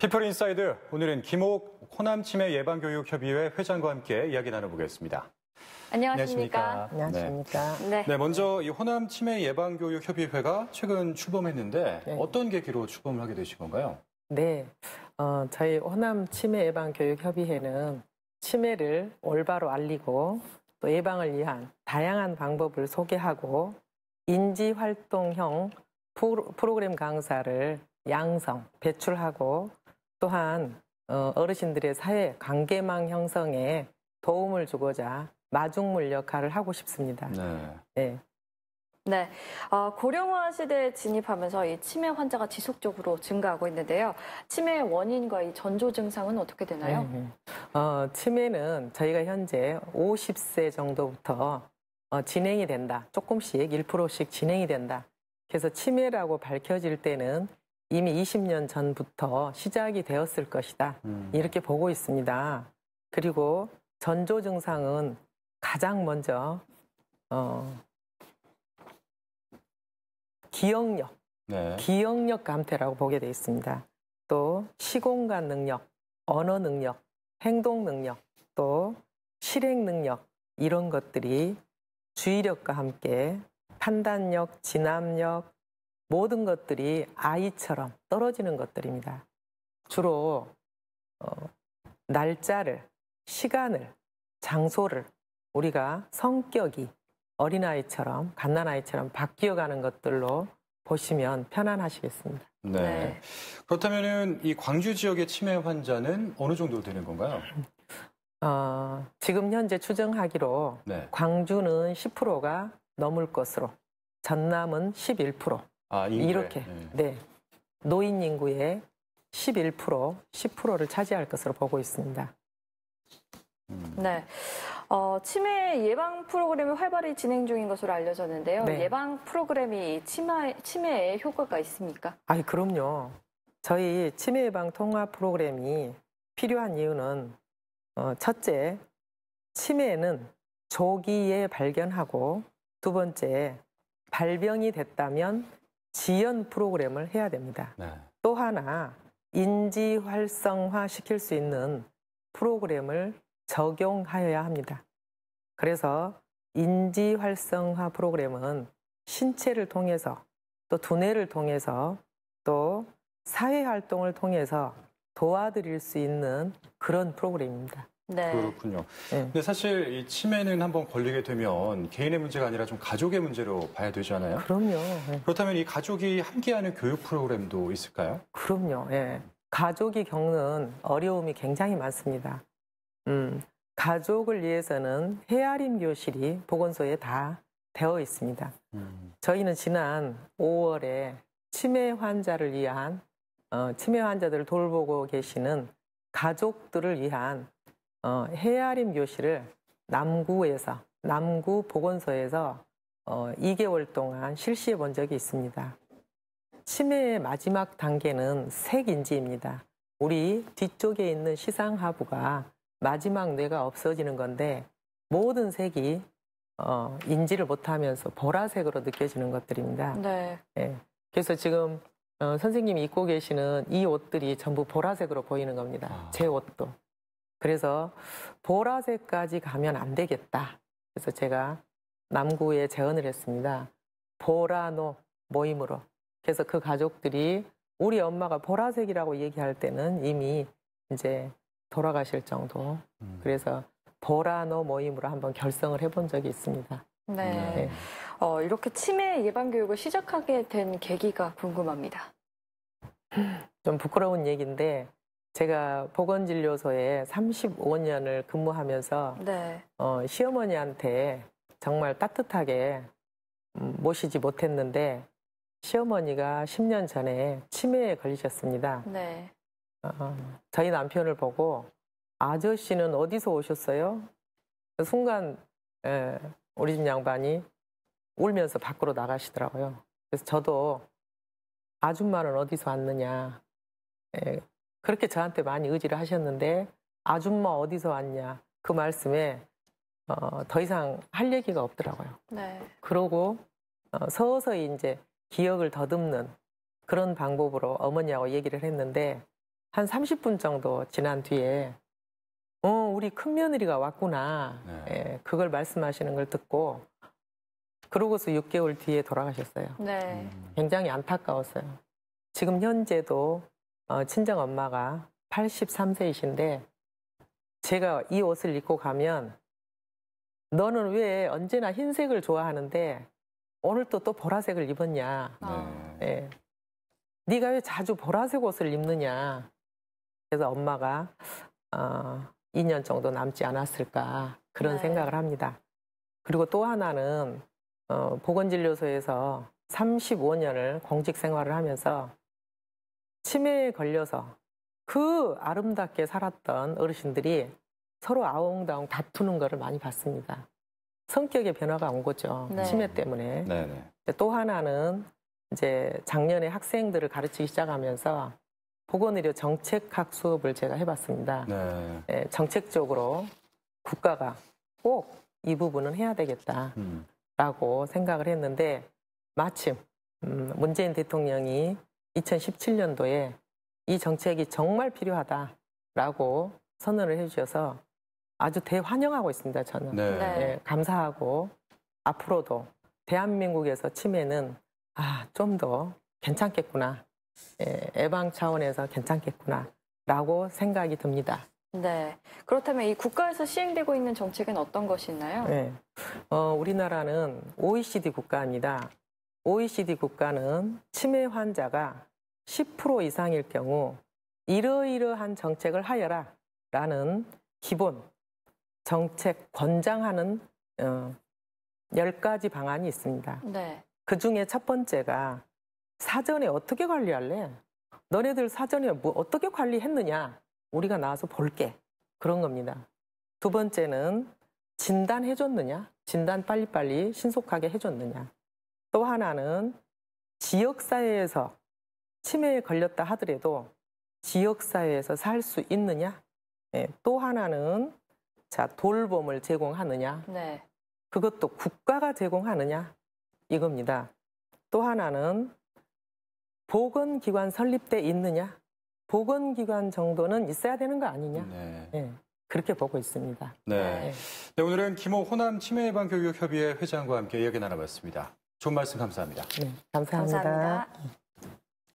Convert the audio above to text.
피플 인사이드 오늘은 김옥 호남치매 예방교육협의회 회장과 함께 이야기 나눠보겠습니다. 안녕하십니까. 안녕하십니까. 네. 네. 네 먼저 이 호남 치매 예방 교육 협의회가 최근 출범했는데 네. 어떤 계기로 출범을 하게 되신 건가요? 네. 어, 저희 호남 치매 예방 교육 협의회는 치매를 올바로 알리고 또 예방을 위한 다양한 방법을 소개하고 인지 활동형 프로그램 강사를 양성, 배출하고 또한 어, 어르신들의 사회 관계망 형성에 도움을 주고자 마중물 역할을 하고 싶습니다. 네. 네. 네, 어, 고령화 시대에 진입하면서 이 치매 환자가 지속적으로 증가하고 있는데요. 치매의 원인과 이 전조 증상은 어떻게 되나요? 네, 네. 어, 치매는 저희가 현재 50세 정도부터 어, 진행이 된다. 조금씩 1%씩 진행이 된다. 그래서 치매라고 밝혀질 때는 이미 20년 전부터 시작이 되었을 것이다. 음. 이렇게 보고 있습니다. 그리고 전조 증상은 가장 먼저 어, 기억력, 네. 기억력 감퇴라고 보게 돼 있습니다. 또 시공간 능력, 언어 능력, 행동 능력, 또 실행 능력 이런 것들이 주의력과 함께 판단력, 진압력, 모든 것들이 아이처럼 떨어지는 것들입니다. 주로 어, 날짜를, 시간을, 장소를 우리가 성격이 어린아이처럼 갓난아이처럼 바뀌어가는 것들로 보시면 편안하시겠습니다. 네. 네. 그렇다면 이 광주 지역의 치매 환자는 어느 정도 되는 건가요? 어, 지금 현재 추정하기로 네. 광주는 10%가 넘을 것으로 전남은 11%, 아, 이렇게 네. 네. 노인 인구의 11% 10%를 차지할 것으로 보고 있습니다. 음. 네. 어, 치매 예방 프로그램이 활발히 진행 중인 것으로 알려졌는데요. 네. 예방 프로그램이 치마, 치매에 효과가 있습니까? 아, 그럼요. 저희 치매 예방 통화 프로그램이 필요한 이유는 어, 첫째, 치매는 조기에 발견하고 두 번째, 발병이 됐다면 지연 프로그램을 해야 됩니다. 네. 또 하나 인지 활성화 시킬 수 있는 프로그램을 적용하여야 합니다. 그래서 인지 활성화 프로그램은 신체를 통해서 또 두뇌를 통해서 또 사회 활동을 통해서 도와드릴 수 있는 그런 프로그램입니다. 네. 그렇군요. 네. 근데 사실 이 치매는 한 번 걸리게 되면 개인의 문제가 아니라 좀 가족의 문제로 봐야 되잖아요. 그럼요. 네. 그렇다면 이 가족이 함께하는 교육 프로그램도 있을까요? 그럼요. 예. 가족이 겪는 어려움이 굉장히 많습니다. 음, 가족을 위해서는 헤아림 교실이 보건소에 다 되어 있습니다. 음. 저희는 지난 5월에 치매 환자를 위한 어, 치매 환자들을 돌보고 계시는 가족들을 위한 어, 헤아림 교실을 남구에서 남구 보건소에서 어, 2개월 동안 실시해 본 적이 있습니다. 치매의 마지막 단계는 색인지입니다. 우리 뒤쪽에 있는 시상하부가 마지막 뇌가 없어지는 건데 모든 색이 어, 인지를 못하면서 보라색으로 느껴지는 것들입니다. 네. 예. 그래서 지금 어, 선생님이 입고 계시는 이 옷들이 전부 보라색으로 보이는 겁니다. 아. 제 옷도. 그래서 보라색까지 가면 안 되겠다. 그래서 제가 남구에 재언을 했습니다. 보라노 모임으로. 그래서 그 가족들이 우리 엄마가 보라색이라고 얘기할 때는 이미 이제 돌아가실 정도. 음. 그래서 보라노 모임으로 한번 결성을 해본 적이 있습니다. 네. 네. 어, 이렇게 치매 예방 교육을 시작하게 된 계기가 궁금합니다. 좀 부끄러운 얘기인데 제가 보건진료소에 35년을 근무하면서 네. 어, 시어머니한테 정말 따뜻하게 음, 모시지 못했는데 시어머니가 10년 전에 치매에 걸리셨습니다. 네. 어, 어, 저희 남편을 보고 아저씨는 어디서 오셨어요? 그 순간 에, 예, 우리 집 양반이 울면서 밖으로 나가시더라고요. 그래서 저도 아줌마는 어디서 왔느냐 에, 예, 그렇게 저한테 많이 의지를 하셨는데 아줌마 어디서 왔냐 그 말씀에 어, 더 이상 할 얘기가 없더라고요. 네. 그러고 어, 서서히 이제 기억을 더듬는 그런 방법으로 어머니하고 얘기를 했는데 한 30분 정도 지난 뒤에 어, 우리 큰 며느리가 왔구나. 네. 예, 그걸 말씀하시는 걸 듣고 그러고서 6개월 뒤에 돌아가셨어요. 네. 음. 굉장히 안타까웠어요. 지금 현재도 어, 친정 엄마가 83세이신데 제가 이 옷을 입고 가면 너는 왜 언제나 흰색을 좋아하는데 오늘 또또 보라색을 입었냐. 아. 네. 예. 네가 왜 자주 보라색 옷을 입느냐. 그래서 엄마가 어, 2년 정도 남지 않았을까 그런 네. 생각을 합니다. 그리고 또 하나는 어, 보건진료소에서 35년을 공직 생활을 하면서 치매에 걸려서 그 아름답게 살았던 어르신들이 서로 아웅다웅 다투는 것을 많이 봤습니다. 성격의 변화가 온 거죠. 네. 치매 때문에. 네, 또 하나는 이제 작년에 학생들을 가르치기 시작하면서 보건의료 정책학 수업을 제가 해봤습니다. 네. 예, 정책적으로 국가가 꼭 이 부분은 해야 되겠다라고 음. 생각을 했는데 마침 음, 문재인 대통령이 2017년도에 이 정책이 정말 필요하다라고 선언을 해주셔서 아주 대환영하고 있습니다. 저는 네. 네, 예, 감사하고 앞으로도 대한민국에서 치매는 아, 좀 더 괜찮겠구나. 예, 예방 차원에서 괜찮겠구나라고 생각이 듭니다. 네. 그렇다면 이 국가에서 시행되고 있는 정책은 어떤 것이 있나요? 네. 어, 우리나라는 OECD 국가입니다. OECD 국가는 치매 환자가 10% 이상일 경우 이러이러한 정책을 하여라 라는 기본 정책 권장하는 어, 10가지 방안이 있습니다. 네. 그 중에 첫 번째가 사전에 어떻게 관리할래? 너네들 사전에 뭐 어떻게 관리했느냐? 우리가 나와서 볼게. 그런 겁니다. 두 번째는 진단해줬느냐? 진단 빨리빨리 신속하게 해줬느냐? 또 하나는 지역사회에서 치매에 걸렸다 하더라도 지역사회에서 살 수 있느냐? 네, 또 하나는 자 돌봄을 제공하느냐? 네. 그것도 국가가 제공하느냐? 이겁니다. 또 하나는 보건기관 설립돼 있느냐? 보건기관 정도는 있어야 되는 거 아니냐? 네. 네. 그렇게 보고 있습니다. 네. 네. 네. 오늘은 김호 호남 치매 예방 교육 협의회 회장과 함께 이야기 나눠봤습니다. 좋은 말씀 감사합니다. 네, 감사합니다. 감사합니다.